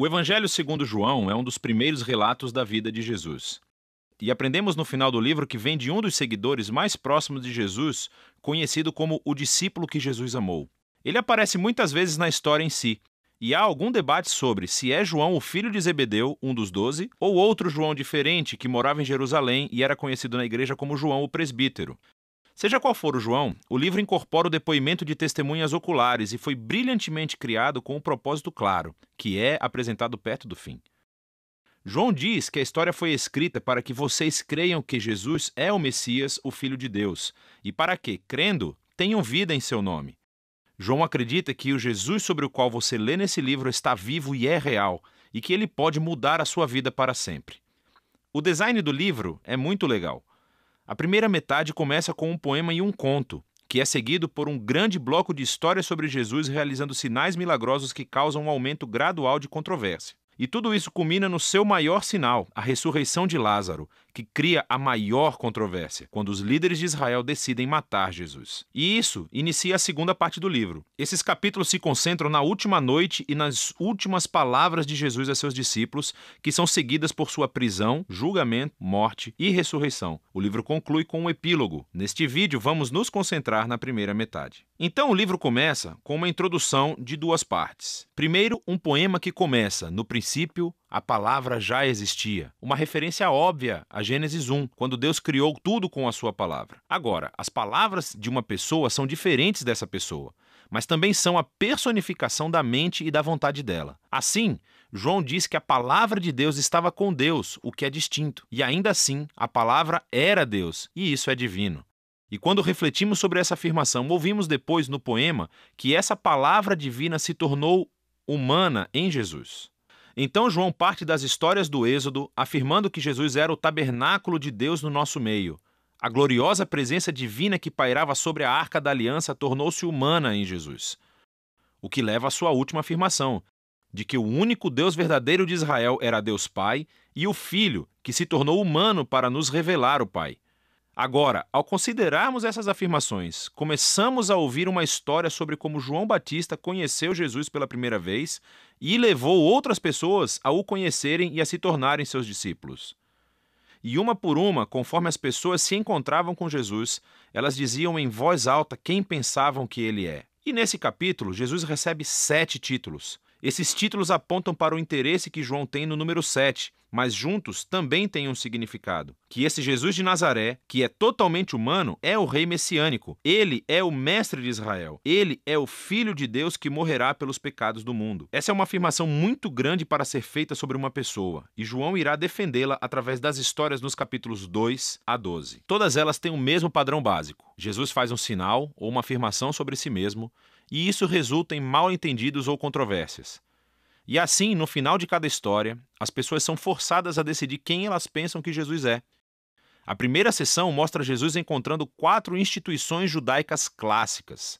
O Evangelho segundo João é um dos primeiros relatos da vida de Jesus. E aprendemos no final do livro que vem de um dos seguidores mais próximos de Jesus, conhecido como o discípulo que Jesus amou. Ele aparece muitas vezes na história em si, e há algum debate sobre se é João o filho de Zebedeu, um dos doze, ou outro João diferente que morava em Jerusalém e era conhecido na igreja como João o Presbítero. Seja qual for o João, o livro incorpora o depoimento de testemunhas oculares e foi brilhantemente criado com um propósito claro, que é apresentado perto do fim. João diz que a história foi escrita para que vocês creiam que Jesus é o Messias, o Filho de Deus, e para que, crendo, tenham vida em seu nome. João acredita que o Jesus sobre o qual você lê nesse livro está vivo e é real, e que ele pode mudar a sua vida para sempre. O design do livro é muito legal. A primeira metade começa com um poema e um conto, que é seguido por um grande bloco de histórias sobre Jesus realizando sinais milagrosos que causam um aumento gradual de controvérsia. E tudo isso culmina no seu maior sinal, a ressurreição de Lázaro, que cria a maior controvérsia, quando os líderes de Israel decidem matar Jesus. E isso inicia a segunda parte do livro. Esses capítulos se concentram na última noite e nas últimas palavras de Jesus a seus discípulos, que são seguidas por sua prisão, julgamento, morte e ressurreição. O livro conclui com um epílogo. Neste vídeo, vamos nos concentrar na primeira metade. Então, o livro começa com uma introdução de duas partes. Primeiro, um poema que começa no princípio, a palavra já existia. Uma referência óbvia a Gênesis 1, quando Deus criou tudo com a sua palavra. Agora, as palavras de uma pessoa são diferentes dessa pessoa, mas também são a personificação da mente e da vontade dela. Assim, João diz que a palavra de Deus estava com Deus, o que é distinto. E ainda assim, a palavra era Deus, e isso é divino. E quando refletimos sobre essa afirmação, ouvimos depois no poema que essa palavra divina se tornou humana em Jesus. Então João parte das histórias do Êxodo, afirmando que Jesus era o tabernáculo de Deus no nosso meio. A gloriosa presença divina que pairava sobre a arca da aliança tornou-se humana em Jesus. O que leva à sua última afirmação, de que o único Deus verdadeiro de Israel era Deus Pai e o Filho, que se tornou humano para nos revelar o Pai. Agora, ao considerarmos essas afirmações, começamos a ouvir uma história sobre como João Batista conheceu Jesus pela primeira vez e levou outras pessoas a o conhecerem e a se tornarem seus discípulos. E uma por uma, conforme as pessoas se encontravam com Jesus, elas diziam em voz alta quem pensavam que ele é. E nesse capítulo, Jesus recebe sete títulos. Esses títulos apontam para o interesse que João tem no número 7, mas juntos também têm um significado: que esse Jesus de Nazaré, que é totalmente humano, é o rei messiânico. Ele é o mestre de Israel. Ele é o filho de Deus que morrerá pelos pecados do mundo. Essa é uma afirmação muito grande para ser feita sobre uma pessoa, e João irá defendê-la através das histórias nos capítulos 2 a 12. Todas elas têm o mesmo padrão básico. Jesus faz um sinal ou uma afirmação sobre si mesmo, e isso resulta em mal entendidos ou controvérsias. E assim, no final de cada história, as pessoas são forçadas a decidir quem elas pensam que Jesus é. A primeira sessão mostra Jesus encontrando quatro instituições judaicas clássicas.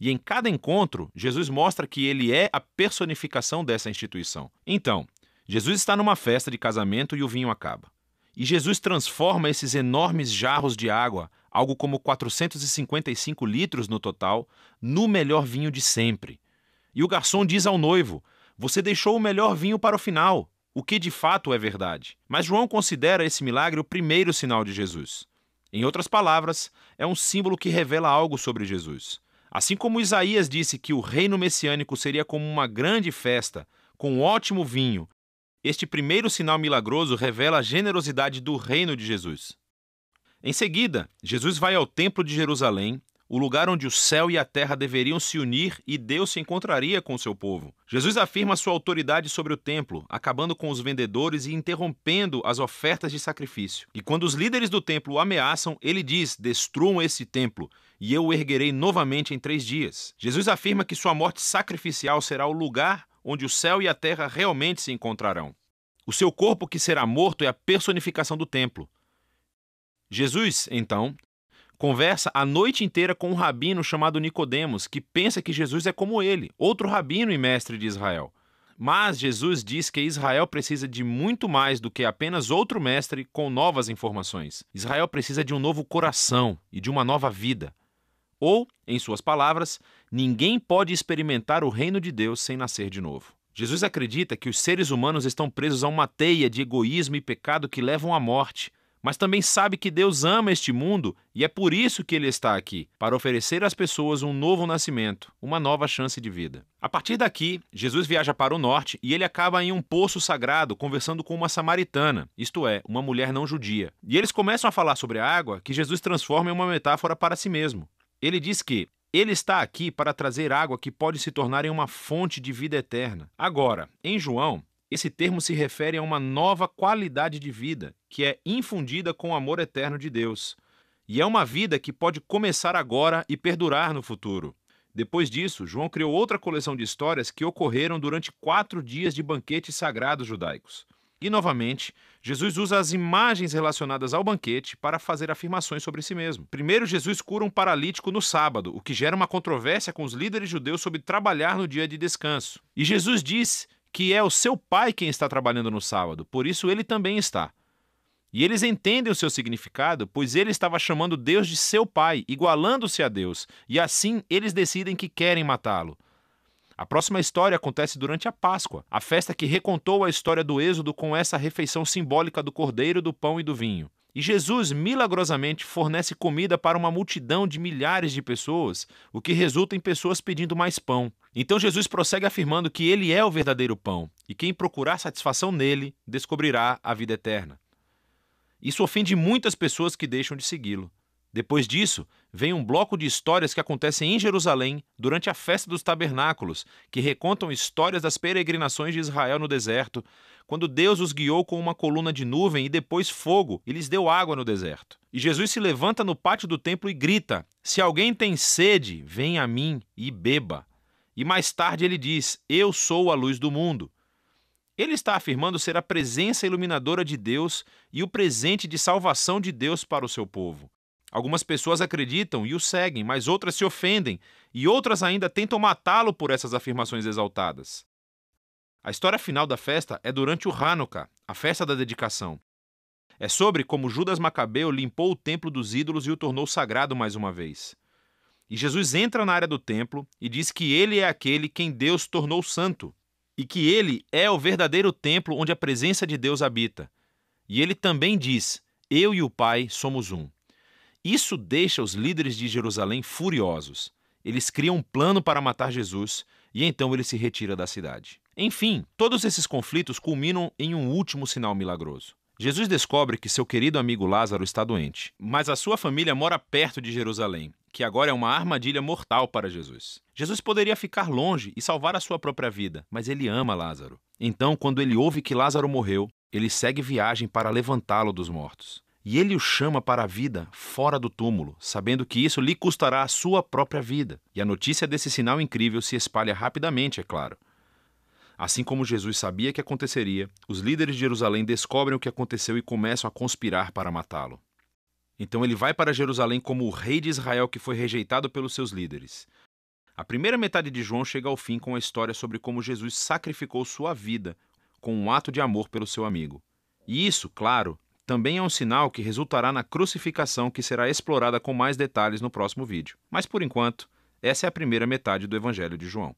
E em cada encontro, Jesus mostra que ele é a personificação dessa instituição. Então, Jesus está numa festa de casamento e o vinho acaba. E Jesus transforma esses enormes jarros de água, algo como 455 litros no total, no melhor vinho de sempre. E o garçom diz ao noivo: você deixou o melhor vinho para o final, o que de fato é verdade. Mas João considera esse milagre o primeiro sinal de Jesus. Em outras palavras, é um símbolo que revela algo sobre Jesus. Assim como Isaías disse que o reino messiânico seria como uma grande festa, com ótimo vinho, este primeiro sinal milagroso revela a generosidade do reino de Jesus. Em seguida, Jesus vai ao Templo de Jerusalém o lugar onde o céu e a terra deveriam se unir e Deus se encontraria com seu povo. Jesus afirma sua autoridade sobre o templo, acabando com os vendedores e interrompendo as ofertas de sacrifício. E quando os líderes do templo o ameaçam, ele diz: Destruam esse templo, e eu o erguerei novamente em três dias. Jesus afirma que sua morte sacrificial será o lugar onde o céu e a terra realmente se encontrarão. O seu corpo que será morto é a personificação do templo. Jesus, então, conversa a noite inteira com um rabino chamado Nicodemos, que pensa que Jesus é como ele, outro rabino e mestre de Israel. Mas Jesus diz que Israel precisa de muito mais do que apenas outro mestre com novas informações. Israel precisa de um novo coração e de uma nova vida. Ou, em suas palavras, ninguém pode experimentar o reino de Deus sem nascer de novo. Jesus acredita que os seres humanos estão presos a uma teia de egoísmo e pecado que levam à morte, mas também sabe que Deus ama este mundo e é por isso que ele está aqui para oferecer às pessoas um novo nascimento, uma nova chance de vida. A partir daqui, Jesus viaja para o norte e ele acaba em um poço sagrado conversando com uma samaritana, isto é, uma mulher não judia. E eles começam a falar sobre a água que Jesus transforma em uma metáfora para si mesmo. Ele diz que ele está aqui para trazer água que pode se tornar em uma fonte de vida eterna. Agora, em João, esse termo se refere a uma nova qualidade de vida, que é infundida com o amor eterno de Deus. E é uma vida que pode começar agora e perdurar no futuro. Depois disso, João criou outra coleção de histórias que ocorreram durante quatro dias de banquetes sagrados judaicos. E, novamente, Jesus usa as imagens relacionadas ao banquete para fazer afirmações sobre si mesmo. Primeiro, Jesus cura um paralítico no sábado, o que gera uma controvérsia com os líderes judeus sobre trabalhar no dia de descanso. E Jesus diz que é o seu pai quem está trabalhando no sábado, por isso ele também está. E eles entendem o seu significado, pois ele estava chamando Deus de seu pai, igualando-se a Deus, e assim eles decidem que querem matá-lo. A próxima história acontece durante a Páscoa, a festa que recontou a história do Êxodo com essa refeição simbólica do cordeiro, do pão e do vinho. E Jesus milagrosamente fornece comida para uma multidão de milhares de pessoas, o que resulta em pessoas pedindo mais pão. Então Jesus prossegue afirmando que ele é o verdadeiro pão, e quem procurar satisfação nele descobrirá a vida eterna. Isso ofende muitas pessoas que deixam de segui-lo. Depois disso, vem um bloco de histórias que acontecem em Jerusalém durante a festa dos tabernáculos, que recontam histórias das peregrinações de Israel no deserto, quando Deus os guiou com uma coluna de nuvem e depois fogo e lhes deu água no deserto. E Jesus se levanta no pátio do templo e grita: Se alguém tem sede, vem a mim e beba. E mais tarde ele diz: Eu sou a luz do mundo. Ele está afirmando ser a presença iluminadora de Deus e o presente de salvação de Deus para o seu povo. Algumas pessoas acreditam e o seguem, mas outras se ofendem, e outras ainda tentam matá-lo por essas afirmações exaltadas. A história final da festa é durante o Hanukkah, a festa da dedicação. É sobre como Judas Macabeu limpou o templo dos ídolos e o tornou sagrado mais uma vez. E Jesus entra na área do templo e diz que ele é aquele quem Deus tornou santo, e que ele é o verdadeiro templo onde a presença de Deus habita. E ele também diz: Eu e o Pai somos um. Isso deixa os líderes de Jerusalém furiosos. Eles criam um plano para matar Jesus e então ele se retira da cidade. Enfim, todos esses conflitos culminam em um último sinal milagroso. Jesus descobre que seu querido amigo Lázaro está doente, mas a sua família mora perto de Jerusalém, que agora é uma armadilha mortal para Jesus. Jesus poderia ficar longe e salvar a sua própria vida, mas ele ama Lázaro. Então, quando ele ouve que Lázaro morreu, ele segue viagem para levantá-lo dos mortos. E ele o chama para a vida fora do túmulo, sabendo que isso lhe custará a sua própria vida. E a notícia desse sinal incrível se espalha rapidamente, é claro. Assim como Jesus sabia que aconteceria, os líderes de Jerusalém descobrem o que aconteceu e começam a conspirar para matá-lo. Então ele vai para Jerusalém como o rei de Israel que foi rejeitado pelos seus líderes. A primeira metade de João chega ao fim com a história sobre como Jesus sacrificou sua vida com um ato de amor pelo seu amigo. E isso, claro, também é um sinal que resultará na crucificação que será explorada com mais detalhes no próximo vídeo. Mas por enquanto, essa é a primeira metade do Evangelho de João.